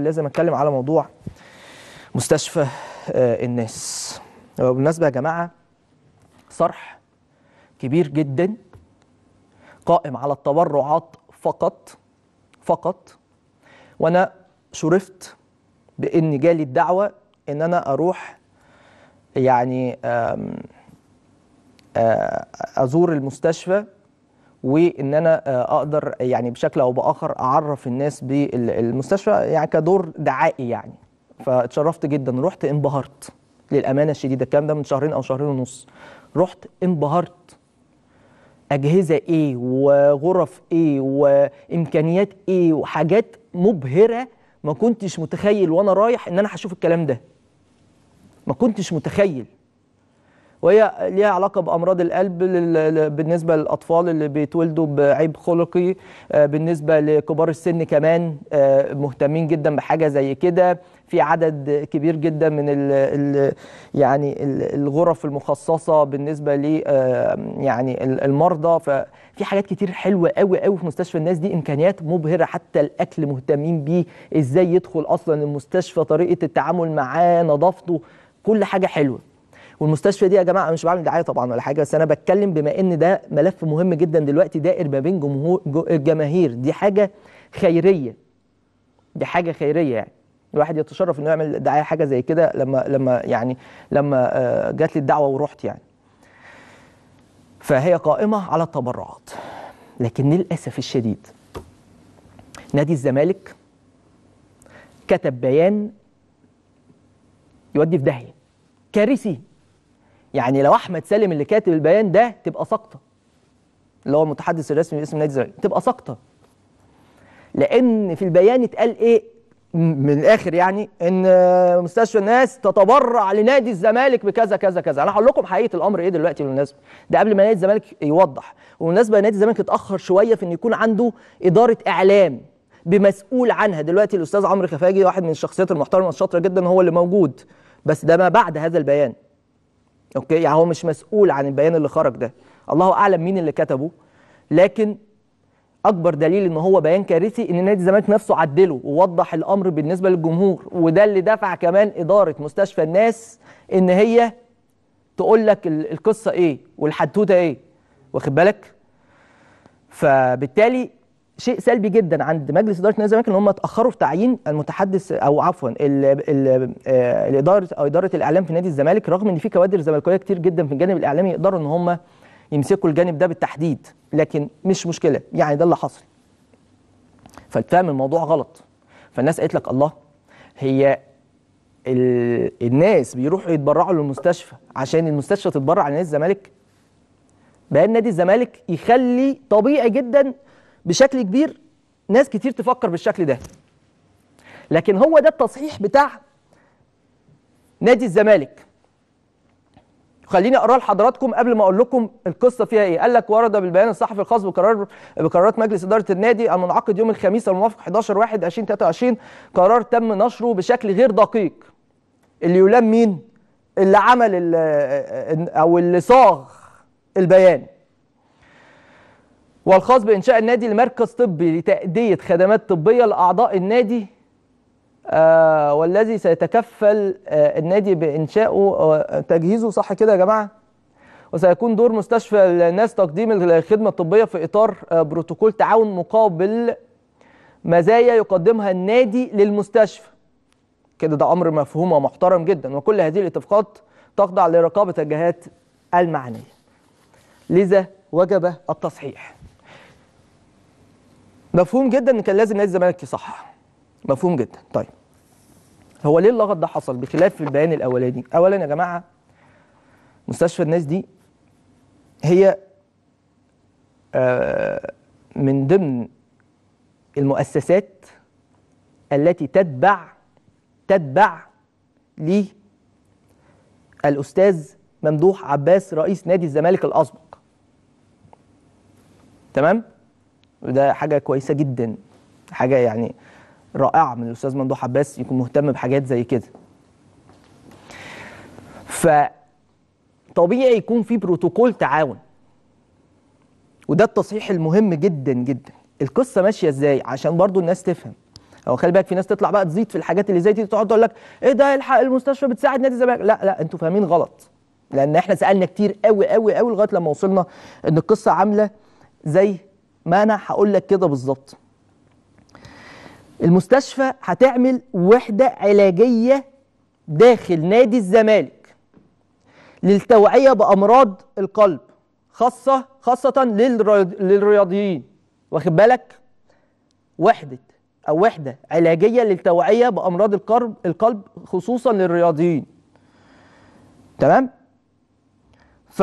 لازم اتكلم على موضوع مستشفى آه، الناس بالمناسبه يا جماعه صرح كبير جدا قائم على التبرعات فقط فقط وانا شرفت بان جالي الدعوه ان انا اروح يعني آه، ازور المستشفى وان انا آه، اقدر يعني بشكل او باخر اعرف الناس بالمستشفى يعني كدور دعائي يعني فاتشرفت جدا رحت انبهرت للامانه الشديده الكلام ده من شهرين او شهرين ونص رحت انبهرت اجهزه ايه وغرف ايه وامكانيات ايه وحاجات مبهره ما كنتش متخيل وانا رايح ان انا هشوف الكلام ده ما كنتش متخيل وهي ليها علاقه بامراض القلب بالنسبه للاطفال اللي بيتولدوا بعيب خلقي آه، بالنسبه لكبار السن كمان آه، مهتمين جدا بحاجه زي كده في عدد كبير جدا من الـ الـ يعني الغرف المخصصه بالنسبه ل آه، يعني المرضى ففي حاجات كتير حلوه قوي قوي في مستشفى الناس دي امكانيات مبهره حتى الاكل مهتمين بيه ازاي يدخل اصلا المستشفى طريقه التعامل معاه نظافته كل حاجه حلوه والمستشفى دي يا جماعه مش بعمل دعايه طبعا ولا حاجه بس انا بتكلم بما ان ده ملف مهم جدا دلوقتي دائر ما بين جمهور الجماهير دي حاجه خيريه دي حاجه خيريه يعني الواحد يتشرف انه يعمل دعايه حاجه زي كده لما لما يعني لما آه، جات لي الدعوه ورحت يعني فهي قائمه على التبرعات لكن للاسف الشديد نادي الزمالك كتب بيان يودي في داهيه كارثي يعني لو احمد سالم اللي كاتب البيان ده تبقى ساقطه اللي هو المتحدث الرسمي باسم نادي الزمالك تبقى ساقطه لان في البيان اتقال ايه من الاخر يعني ان مستشفى الناس تتبرع لنادي الزمالك بكذا كذا كذا انا هقول لكم حقيقه الامر ايه دلوقتي بالمناسبه ده قبل ما نادي الزمالك يوضح وبالمناسبه نادي الزمالك اتاخر شويه في ان يكون عنده اداره اعلام بمسؤول عنها دلوقتي الاستاذ عمرو خفاجي واحد من الشخصيات المحترمه الشاطره جدا هو اللي موجود بس ده ما بعد هذا البيان اوكي يعني هو مش مسؤول عن البيان اللي خرج ده الله اعلم مين اللي كتبه لكن اكبر دليل ان هو بيان كارثي ان نادي الزمالك نفسه عدله ووضح الامر بالنسبه للجمهور وده اللي دفع كمان اداره مستشفى الناس ان هي تقول لك القصه ايه والحدوته ايه واخد بالك فبالتالي شيء سلبي جدا عند مجلس اداره نادي الزمالك ان هم اتاخروا في تعيين المتحدث او عفوا آه، الاداره او اداره الاعلام في نادي الزمالك رغم ان في كوادر زملكاويه كتير جدا في الجانب الاعلامي يقدروا ان هم يمسكوا الجانب ده بالتحديد لكن مش مشكله يعني ده اللي حصل فالفهم الموضوع غلط فالناس قالت لك الله هي الناس بيروحوا يتبرعوا للمستشفى عشان المستشفى تتبرع لنادي الزمالك بقى نادي الزمالك يخلي طبيعي جدا بشكل كبير ناس كتير تفكر بالشكل ده لكن هو ده التصحيح بتاع نادي الزمالك خليني اقراه لحضراتكم قبل ما اقول لكم القصه فيها ايه قال لك ورد بالبيان الصحفي الخاص بقرار بقرارات مجلس اداره النادي المنعقد يوم الخميس الموافق 11 1 2023 قرار تم نشره بشكل غير دقيق اللي يلام مين اللي عمل او اللي صاغ البيان والخاص بإنشاء النادي لمركز طبي لتأدية خدمات طبية لأعضاء النادي آه، والذي سيتكفل آه، النادي بإنشائه آه، تجهيزه صح كده يا جماعة وسيكون دور مستشفى الناس تقديم الخدمة الطبية في إطار بروتوكول تعاون مقابل مزايا يقدمها النادي للمستشفى كده ده أمر مفهوم ومحترم جدا وكل هذه الاتفاقات تخضع لرقابة الجهات المعنية لذا وجب التصحيح مفهوم جدا ان كان لازم نادي الزمالك يصحح مفهوم جدا طيب هو ليه اللغط ده حصل بخلاف البيان الاولاني اولا يا جماعه مستشفى الناس دي هي آه، من ضمن المؤسسات التي تتبع تتبع لي الاستاذ ممدوح عباس رئيس نادي الزمالك الأسبق تمام؟ وده حاجه كويسه جدا حاجه يعني رائعه من الاستاذ ممدوح عباس يكون مهتم بحاجات زي كده فطبيعي يكون في بروتوكول تعاون وده التصحيح المهم جدا جدا القصه ماشيه ازاي عشان برضو الناس تفهم هو خلي بالك في ناس تطلع بقى تزيد في الحاجات اللي زي دي تقعد تقول لك ايه ده الحق المستشفى بتساعد نادي الزمالك لا لا انتوا فاهمين غلط لان احنا سالنا كتير قوي قوي قوي لغايه لما وصلنا ان القصه عامله زي ما انا هقول لك كده بالظبط المستشفى هتعمل وحده علاجيه داخل نادي الزمالك للتوعيه بامراض القلب خاصه خاصه للرياضيين واخد بالك وحده او وحده علاجيه للتوعيه بامراض القلب القلب خصوصا للرياضيين تمام ف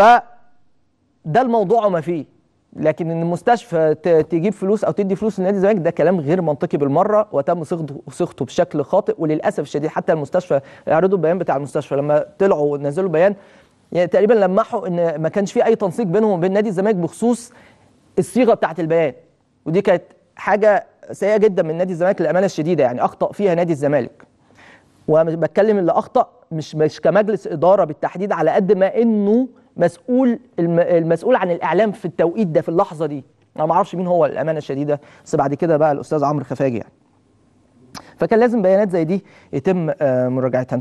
ده الموضوع وما فيه لكن ان المستشفى تجيب فلوس او تدي فلوس لنادي الزمالك ده كلام غير منطقي بالمره وتم صيغته بشكل خاطئ وللاسف الشديد حتى المستشفى يعرضوا البيان بتاع المستشفى لما طلعوا ونزلوا بيان يعني تقريبا لمحوا ان ما كانش في اي تنسيق بينهم وبين نادي الزمالك بخصوص الصيغه بتاعت البيان ودي كانت حاجه سيئه جدا من نادي الزمالك للامانه الشديده يعني اخطا فيها نادي الزمالك وبتكلم اللي اخطا مش مش كمجلس اداره بالتحديد على قد ما انه مسؤول المسؤول عن الاعلام في التوقيت ده في اللحظه دي انا ما اعرفش مين هو الامانه الشديده بس بعد كده بقى الاستاذ عمرو خفاجي يعني فكان لازم بيانات زي دي يتم آه، مراجعتها